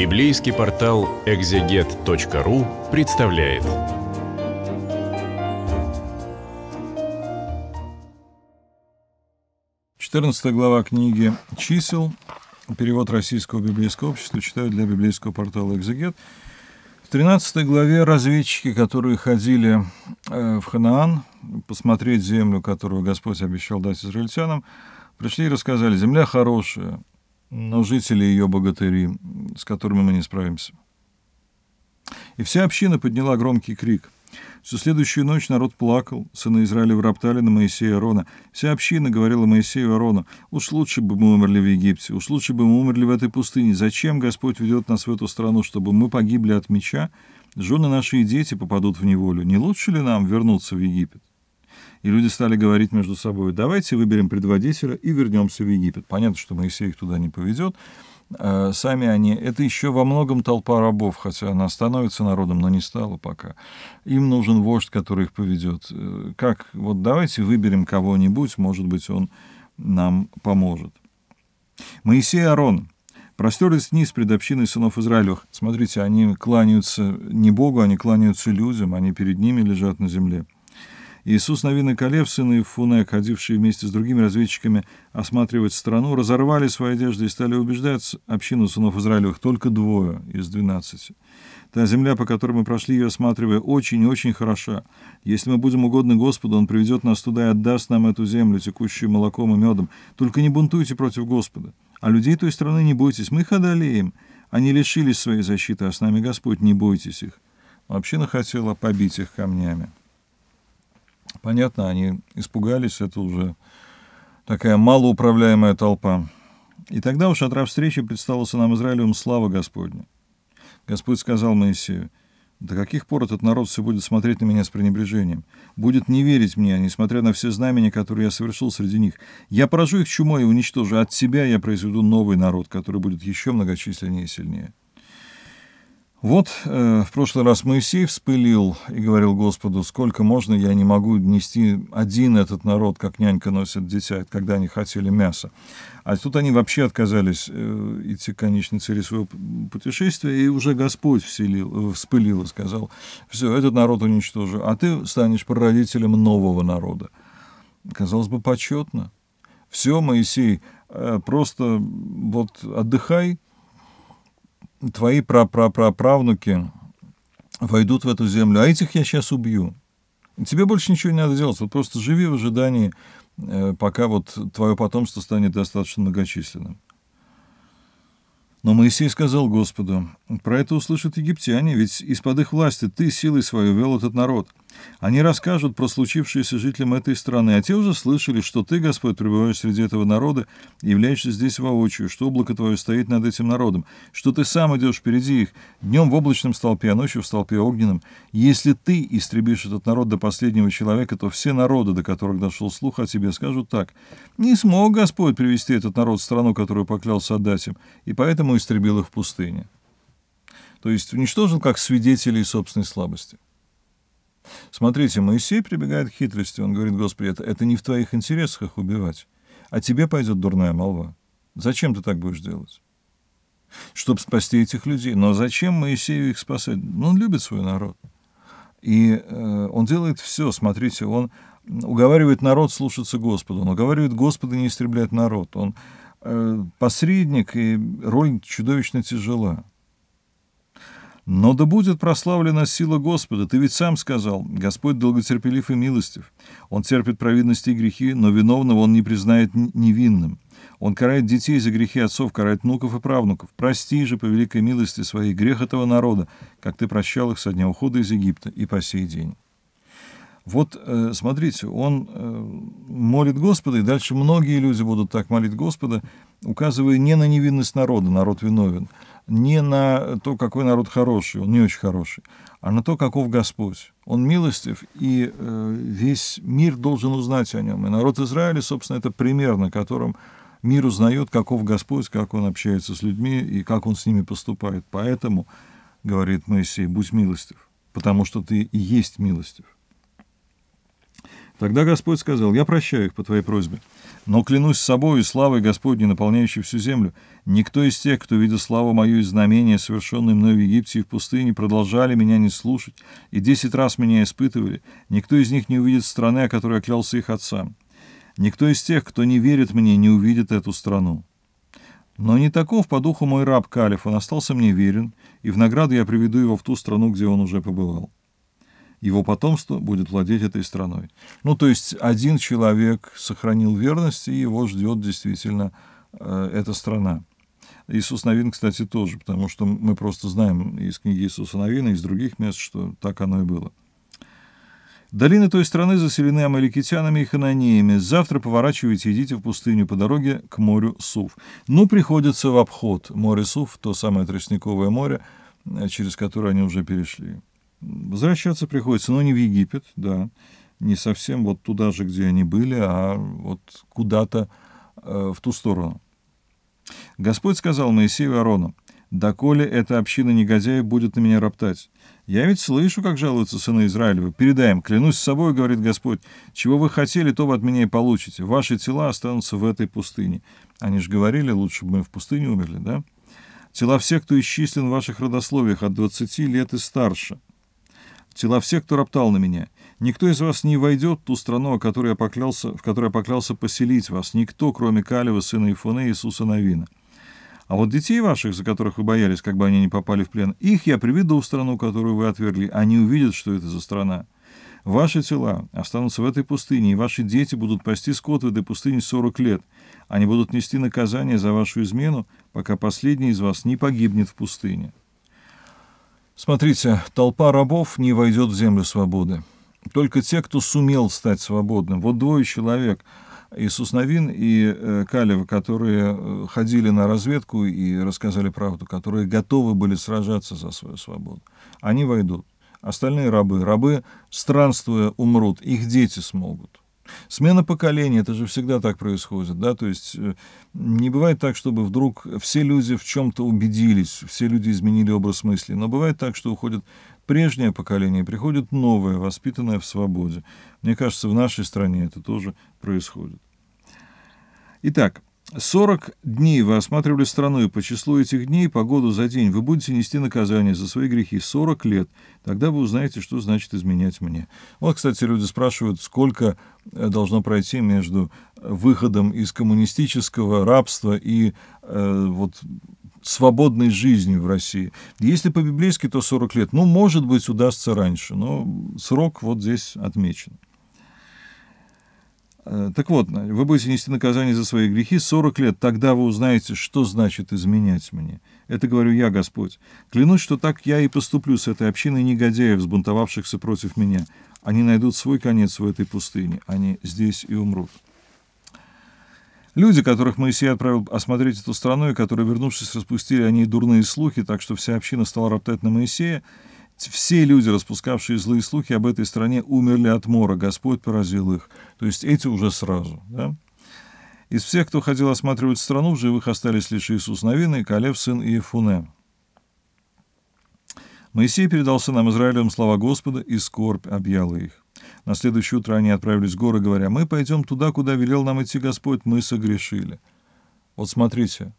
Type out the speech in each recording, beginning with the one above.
Библейский портал экзегет.ру представляет. Четырнадцатая глава книги «Чисел». Перевод Российского библейского общества читают для библейского портала «Экзегет». В 13 главе разведчики, которые ходили э, в Ханаан, посмотреть землю, которую Господь обещал дать израильтянам, пришли и рассказали, земля хорошая, но жители ее богатыри, с которыми мы не справимся. И вся община подняла громкий крик. Всю следующую ночь народ плакал, сыны Израиля роптали на Моисея и Арона. Вся община говорила Моисею и Арону, «Уж лучше бы мы умерли в Египте, уж лучше бы мы умерли в этой пустыне. Зачем Господь ведет нас в эту страну, чтобы мы погибли от меча? Жены наши и дети попадут в неволю. Не лучше ли нам вернуться в Египет?» и люди стали говорить между собой, давайте выберем предводителя и вернемся в Египет. Понятно, что Моисей их туда не поведет. Э, сами они, это еще во многом толпа рабов, хотя она становится народом, но не стала пока. Им нужен вождь, который их поведет. Э, как, вот давайте выберем кого-нибудь, может быть, он нам поможет. Моисей Арон простерлись вниз пред общиной сынов Израилевых. Смотрите, они кланяются не Богу, они кланяются людям, они перед ними лежат на земле. Иисус Новина Калевсин и Фуне, ходившие вместе с другими разведчиками осматривать страну, разорвали свои одежды и стали убеждать общину сынов Израилевых только двое из двенадцати. Та земля, по которой мы прошли ее осматривая, очень и очень хороша. Если мы будем угодны Господу, Он приведет нас туда и отдаст нам эту землю, текущую молоком и медом. Только не бунтуйте против Господа. А людей той страны не бойтесь, мы их одолеем. Они лишились своей защиты, а с нами Господь, не бойтесь их. община хотела побить их камнями. Понятно, они испугались, это уже такая малоуправляемая толпа. И тогда у от встречи предстала сынам Израилевым слава Господня. Господь сказал Моисею, «До каких пор этот народ все будет смотреть на меня с пренебрежением? Будет не верить мне, несмотря на все знамения, которые я совершил среди них. Я поражу их чумой и уничтожу. От себя я произведу новый народ, который будет еще многочисленнее и сильнее». Вот э, в прошлый раз Моисей вспылил и говорил Господу, сколько можно, я не могу нести один этот народ, как нянька носит дитя, когда они хотели мяса. А тут они вообще отказались э, идти к конечной цели своего путешествия, и уже Господь вселил, э, вспылил и сказал, все, этот народ уничтожу, а ты станешь прародителем нового народа. Казалось бы, почетно. Все, Моисей, э, просто вот отдыхай, твои прапраправнуки войдут в эту землю, а этих я сейчас убью. Тебе больше ничего не надо делать, вот просто живи в ожидании, э, пока вот твое потомство станет достаточно многочисленным. Но Моисей сказал Господу, про это услышат египтяне, ведь из-под их власти ты силой свою вел этот народ – они расскажут про случившееся жителям этой страны, а те уже слышали, что ты, Господь, пребываешь среди этого народа, являешься здесь воочию, что облако твое стоит над этим народом, что ты сам идешь впереди их, днем в облачном столпе, а ночью в столпе огненном. Если ты истребишь этот народ до последнего человека, то все народы, до которых дошел слух о тебе, скажут так. Не смог Господь привести этот народ в страну, которую поклялся отдать им, и поэтому истребил их в пустыне. То есть уничтожил как свидетелей собственной слабости. Смотрите, Моисей прибегает к хитрости. Он говорит, Господи, это, это не в твоих интересах их убивать, а тебе пойдет дурная молва. Зачем ты так будешь делать? Чтобы спасти этих людей. Но зачем Моисею их спасать? Ну, он любит свой народ. И э, он делает все, смотрите, он уговаривает народ слушаться Господу, он уговаривает Господа не истреблять народ, он э, посредник, и роль чудовищно тяжела. Но да будет прославлена сила Господа, ты ведь сам сказал, Господь долготерпелив и милостив. Он терпит провидности и грехи, но виновного он не признает невинным. Он карает детей за грехи отцов, карает внуков и правнуков. Прости же по великой милости своей грех этого народа, как ты прощал их со дня ухода из Египта и по сей день. Вот, э, смотрите, он э, молит Господа, и дальше многие люди будут так молить Господа, указывая не на невинность народа, народ виновен, не на то, какой народ хороший, он не очень хороший, а на то, каков Господь. Он милостив, и э, весь мир должен узнать о нем. И народ Израиля, собственно, это пример, на котором мир узнает, каков Господь, как он общается с людьми и как он с ними поступает. Поэтому, говорит Моисей, будь милостив, потому что ты и есть милостив. Тогда Господь сказал, я прощаю их по твоей просьбе, но клянусь собою и славой Господней, наполняющей всю землю, никто из тех, кто видел славу мою и знамения, совершенные мной в Египте и в пустыне, продолжали меня не слушать и десять раз меня испытывали, никто из них не увидит страны, о которой оклялся их отцам. Никто из тех, кто не верит мне, не увидит эту страну. Но не таков по духу мой раб Калиф, он остался мне верен, и в награду я приведу его в ту страну, где он уже побывал его потомство будет владеть этой страной. Ну, то есть один человек сохранил верность, и его ждет действительно э, эта страна. Иисус Новин, кстати, тоже, потому что мы просто знаем из книги Иисуса Новина, из других мест, что так оно и было. Долины той страны заселены амаликитянами и хананеями. Завтра поворачивайте и идите в пустыню по дороге к морю Сув. Ну, приходится в обход море Сув, то самое тростниковое море, э, через которое они уже перешли. Возвращаться приходится, но не в Египет, да, не совсем вот туда же, где они были, а вот куда-то э, в ту сторону. Господь сказал Моисею Арону, «Доколе эта община негодяев будет на меня роптать? Я ведь слышу, как жалуются сыны Израилевы. Передаем. клянусь собой, — говорит Господь, — чего вы хотели, то вы от меня и получите. Ваши тела останутся в этой пустыне». Они же говорили, лучше бы мы в пустыне умерли, да? «Тела всех, кто исчислен в ваших родословиях, от двадцати лет и старше». Тела всех, кто роптал на меня. Никто из вас не войдет в ту страну, о которой я поклялся, в которой я поклялся поселить вас. Никто, кроме Калева, сына Ифоне и Иисуса Новина. А вот детей ваших, за которых вы боялись, как бы они не попали в плен, их я приведу в страну, которую вы отвергли. Они увидят, что это за страна. Ваши тела останутся в этой пустыне, и ваши дети будут пасти скот в этой пустыне 40 лет. Они будут нести наказание за вашу измену, пока последний из вас не погибнет в пустыне. Смотрите, толпа рабов не войдет в землю свободы. Только те, кто сумел стать свободным. Вот двое человек, Иисус Новин и э, Калева, которые э, ходили на разведку и рассказали правду, которые готовы были сражаться за свою свободу. Они войдут. Остальные рабы, рабы, странствуя, умрут, их дети смогут. Смена поколений, это же всегда так происходит, да, то есть э, не бывает так, чтобы вдруг все люди в чем-то убедились, все люди изменили образ мысли, но бывает так, что уходит прежнее поколение, приходит новое, воспитанное в свободе. Мне кажется, в нашей стране это тоже происходит. Итак, 40 дней вы осматривали страну, и по числу этих дней, по году за день, вы будете нести наказание за свои грехи 40 лет. Тогда вы узнаете, что значит изменять мне. Вот, кстати, люди спрашивают, сколько э, должно пройти между выходом из коммунистического рабства и э, вот свободной жизнью в России. Если по-библейски, то 40 лет. Ну, может быть, удастся раньше, но срок вот здесь отмечен. Э, так вот, вы будете нести наказание за свои грехи 40 лет, тогда вы узнаете, что значит изменять мне. Это говорю я, Господь. Клянусь, что так я и поступлю с этой общиной негодяев, сбунтовавшихся против меня. Они найдут свой конец в этой пустыне, они здесь и умрут. Люди, которых Моисей отправил осмотреть эту страну, и которые, вернувшись, распустили они дурные слухи, так что вся община стала роптать на Моисея, все люди, распускавшие злые слухи об этой стране, умерли от мора, Господь поразил их. То есть эти уже сразу. Да? Из всех, кто хотел осматривать страну, в живых остались лишь Иисус Новин и Калев, сын Иефуне. Моисей передал сынам Израилевым слова Господа, и скорбь объяла их. На следующее утро они отправились в горы, говоря, «Мы пойдем туда, куда велел нам идти Господь, мы согрешили». Вот смотрите,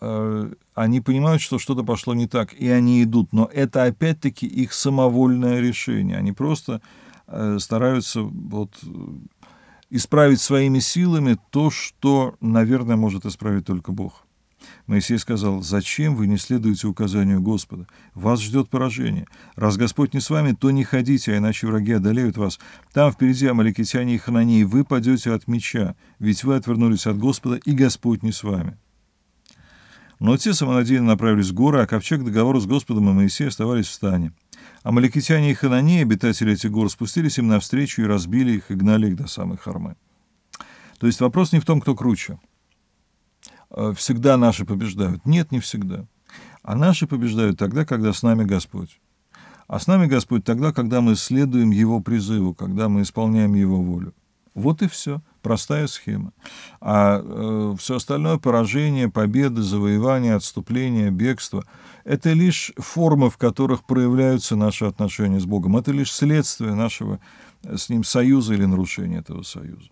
Э, они понимают, что что-то пошло не так, и они идут. Но это опять-таки их самовольное решение. Они просто э, стараются вот э, исправить своими силами то, что, наверное, может исправить только Бог. Моисей сказал, «Зачем вы не следуете указанию Господа? Вас ждет поражение. Раз Господь не с вами, то не ходите, а иначе враги одолеют вас. Там впереди амаликитяне и хананеи, вы падете от меча, ведь вы отвернулись от Господа, и Господь не с вами». Но те самонадеянно направились в горы, а ковчег к договору с Господом и Моисеем оставались в стане. Амаликитяне и ханане, обитатели этих гор, спустились им навстречу и разбили их, и гнали их до самой Хармы. То есть вопрос не в том, кто круче. Э, всегда наши побеждают. Нет, не всегда. А наши побеждают тогда, когда с нами Господь. А с нами Господь тогда, когда мы следуем Его призыву, когда мы исполняем Его волю. Вот и все. Простая схема. А э, все остальное поражение, победы, завоевание, отступление, бегство – это лишь формы, в которых проявляются наши отношения с Богом. Это лишь следствие нашего э, с Ним союза или нарушения этого союза.